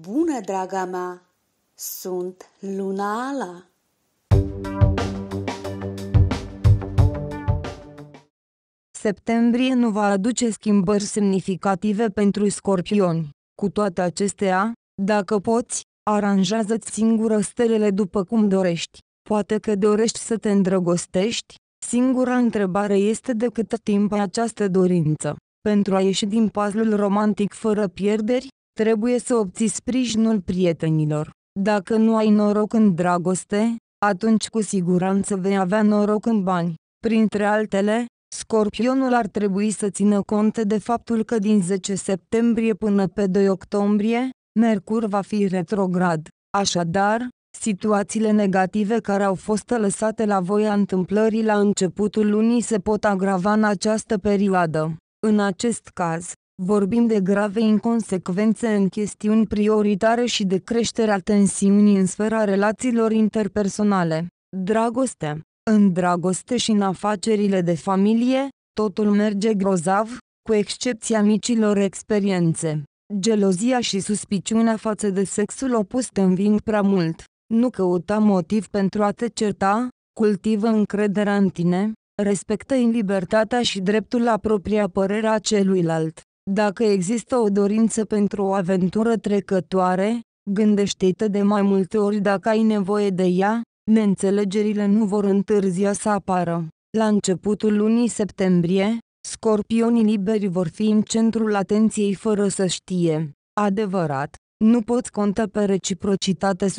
Bună, draga mea! Sunt Luna Ala! Septembrie nu va aduce schimbări semnificative pentru scorpioni. Cu toate acestea, dacă poți, aranjează-ți singură stelele după cum dorești. Poate că dorești să te îndrăgostești? Singura întrebare este de cât timp ai această dorință. Pentru a ieși din puzzle romantic fără pierderi, Trebuie să obții sprijinul prietenilor. Dacă nu ai noroc în dragoste, atunci cu siguranță vei avea noroc în bani. Printre altele, Scorpionul ar trebui să țină cont de faptul că din 10 septembrie până pe 2 octombrie, Mercur va fi retrograd. Așadar, situațiile negative care au fost lăsate la voia întâmplării la începutul lunii se pot agrava în această perioadă. În acest caz, Vorbim de grave inconsecvențe în chestiuni prioritare și de creșterea tensiunii în sfera relațiilor interpersonale. Dragoste. În dragoste și în afacerile de familie, totul merge grozav, cu excepția micilor experiențe. Gelozia și suspiciunea față de sexul opus te înving prea mult. Nu căuta motiv pentru a te certa, cultivă încrederea în tine, respectă libertatea și dreptul la propria părere a celuilalt. Dacă există o dorință pentru o aventură trecătoare, gândește-te de mai multe ori dacă ai nevoie de ea, neînțelegerile nu vor întârzia să apară. La începutul lunii septembrie, scorpionii liberi vor fi în centrul atenției fără să știe. Adevărat, nu poți conta pe reciprocitate 100%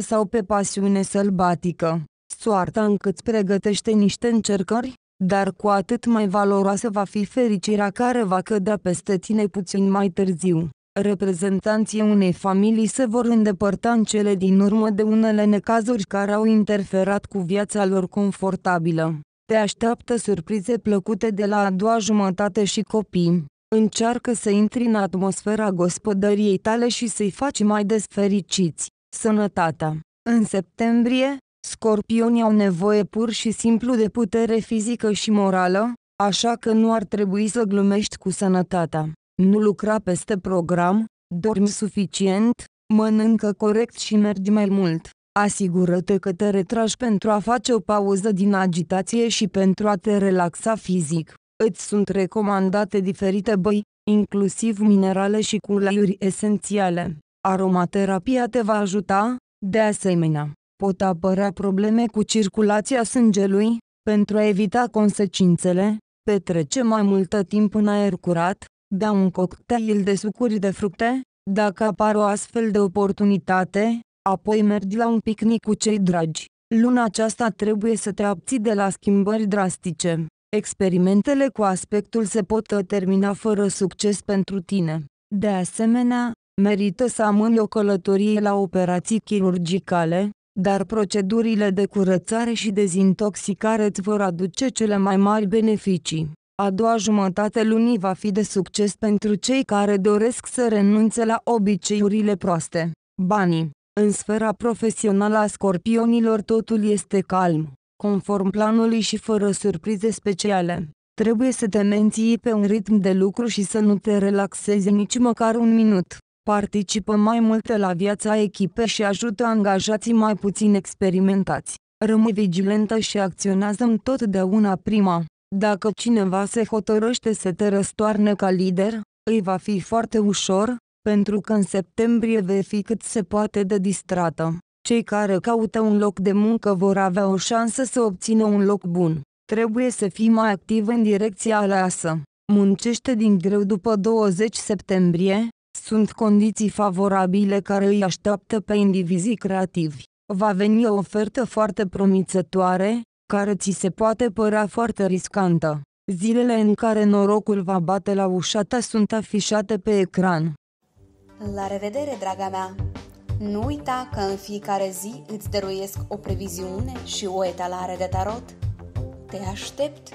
sau pe pasiune sălbatică. Soarta încât pregătește niște încercări, dar cu atât mai valoroasă va fi fericirea care va cădea peste tine puțin mai târziu. Reprezentanții unei familii se vor îndepărta în cele din urmă de unele necazuri care au interferat cu viața lor confortabilă. Te așteaptă surprize plăcute de la a doua jumătate și copii. Încearcă să intri în atmosfera gospodăriei tale și să-i faci mai des fericiți. Sănătatea. În septembrie, Scorpionii au nevoie pur și simplu de putere fizică și morală, așa că nu ar trebui să glumești cu sănătatea. Nu lucra peste program, dormi suficient, mănâncă corect și mergi mai mult. Asigură-te că te retragi pentru a face o pauză din agitație și pentru a te relaxa fizic. Îți sunt recomandate diferite băi, inclusiv minerale și culaiuri esențiale. Aromaterapia te va ajuta, de asemenea pot apărea probleme cu circulația sângelui, pentru a evita consecințele, petrece mai multă timp în aer curat, bea da un cocktail de sucuri de fructe, dacă apar o astfel de oportunitate, apoi mergi la un picnic cu cei dragi. Luna aceasta trebuie să te abții de la schimbări drastice. Experimentele cu aspectul se pot termina fără succes pentru tine. De asemenea, merită să amâni o călătorie la operații chirurgicale, dar procedurile de curățare și dezintoxicare îți vor aduce cele mai mari beneficii. A doua jumătate lunii va fi de succes pentru cei care doresc să renunțe la obiceiurile proaste. Banii. În sfera profesională a scorpionilor totul este calm, conform planului și fără surprize speciale. Trebuie să te menții pe un ritm de lucru și să nu te relaxezi nici măcar un minut participă mai mult la viața echipei și ajută angajații mai puțin experimentați. Rămâi vigilentă și acționează întotdeauna prima. Dacă cineva se hotărăște să te răstoarne ca lider, îi va fi foarte ușor, pentru că în septembrie vei fi cât se poate de distrată. Cei care caută un loc de muncă vor avea o șansă să obțină un loc bun. Trebuie să fii mai activ în direcția aleasă. Muncește din greu după 20 septembrie, sunt condiții favorabile care îi așteaptă pe indivizii creativi. Va veni o ofertă foarte promițătoare, care ți se poate părea foarte riscantă. Zilele în care norocul va bate la ușa ta sunt afișate pe ecran. La revedere, draga mea! Nu uita că în fiecare zi îți dăruiesc o previziune și o etalare de tarot. Te aștept!